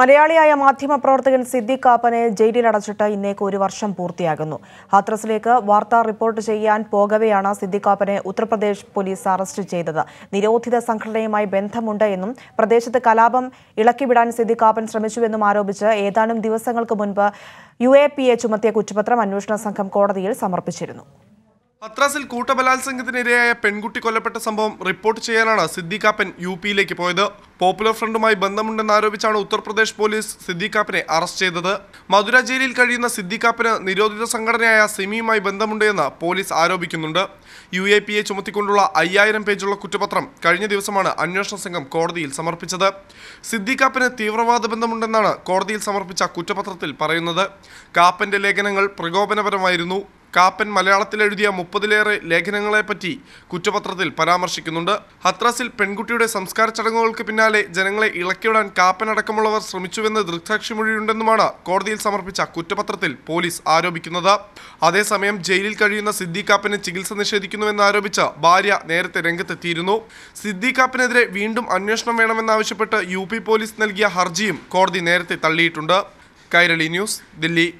മലയാളിയായ മാധ്യമപ്രവർത്തകൻ സിദ്ദിഖ് കാപ്പനെ ജയിലിലടച്ചിട്ട് ഇന്നേക്ക് ഒരു വർഷം പൂർത്തിയാകുന്നു ഹാത്രസിലേക്ക് വാർത്ത റിപ്പോർട്ട് ചെയ്യാൻ പോകവെയാണ് സിദ്ദിഖ് കാപ്പനെ ഉത്തർപ്രദേശ് പോലീസ് അറസ്റ്റ് ചെയ്തത് നിരോധിത സംഘടനയുമായി ബന്ധമുണ്ട് എന്നും പ്രദേശത്ത് കലാപം ഇളക്കിവിടാൻ സിദ്ദിഖ് കാപ്പൻ ശ്രമിച്ചുവെന്നും ആരോപിച്ച് ഏതാനും ദിവസങ്ങൾക്ക് മുൻപ് യു ചുമത്തിയ കുറ്റപത്രം അന്വേഷണ സംഘം കോടതിയിൽ സമർപ്പിച്ചിരുന്നു അത്രാസിൽ കൂട്ടബലാത്സംഗത്തിനിരയായ പെൺകുട്ടി കൊല്ലപ്പെട്ട സംഭവം റിപ്പോർട്ട് ചെയ്യാനാണ് സിദ്ദിഖാപ്പൻ യു പിയിലേക്ക് പോയത് പോപ്പുലർ ഫ്രണ്ടുമായി ബന്ധമുണ്ടെന്നാരോപിച്ചാണ് ഉത്തർപ്രദേശ് പോലീസ് സിദ്ദിഖാപ്പനെ അറസ്റ്റ് ചെയ്തത് മധുര ജയിലിൽ കഴിയുന്ന സിദ്ദിഖാപ്പന് നിരോധിത സംഘടനയായ സിമിയുമായി ബന്ധമുണ്ടെന്ന് പോലീസ് ആരോപിക്കുന്നുണ്ട് യു എ പി എ ചുമത്തിക്കൊണ്ടുള്ള അയ്യായിരം പേജുള്ള കുറ്റപത്രം കഴിഞ്ഞ ദിവസമാണ് അന്വേഷണ സംഘം കോടതിയിൽ സമർപ്പിച്ചത് സിദ്ദിഖാപ്പന് തീവ്രവാദ ബന്ധമുണ്ടെന്നാണ് കോടതിയിൽ സമർപ്പിച്ച കുറ്റപത്രത്തിൽ പറയുന്നത് കാപ്പന്റെ ലേഖനങ്ങൾ പ്രകോപനപരമായിരുന്നു കാപ്പൻ മലയാളത്തിൽ എഴുതിയ മുപ്പതിലേറെ ലേഖനങ്ങളെപ്പറ്റി കുറ്റപത്രത്തിൽ പരാമർശിക്കുന്നുണ്ട് ഹത്രാസിൽ പെൺകുട്ടിയുടെ സംസ്കാര ചടങ്ങുകൾക്ക് പിന്നാലെ ജനങ്ങളെ ഇളക്കിവിടാൻ കാപ്പൻ അടക്കമുള്ളവർ ശ്രമിച്ചുവെന്ന് മൊഴിയുണ്ടെന്നുമാണ് കോടതിയിൽ സമർപ്പിച്ച കുറ്റപത്രത്തിൽ പോലീസ് ആരോപിക്കുന്നത് അതേസമയം ജയിലിൽ കഴിയുന്ന സിദ്ദി കാപ്പനെ ചികിത്സ നിഷേധിക്കുന്നുവെന്നാരോപിച്ച് ഭാര്യ നേരത്തെ രംഗത്തെത്തിയിരുന്നു സിദ്ദി കാപ്പനെതിരെ വീണ്ടും അന്വേഷണം വേണമെന്നാവശ്യപ്പെട്ട് യു പോലീസ് നൽകിയ ഹർജിയും കോടതി നേരത്തെ തള്ളിയിട്ടുണ്ട് കൈരളി ന്യൂസ് ദില്ലി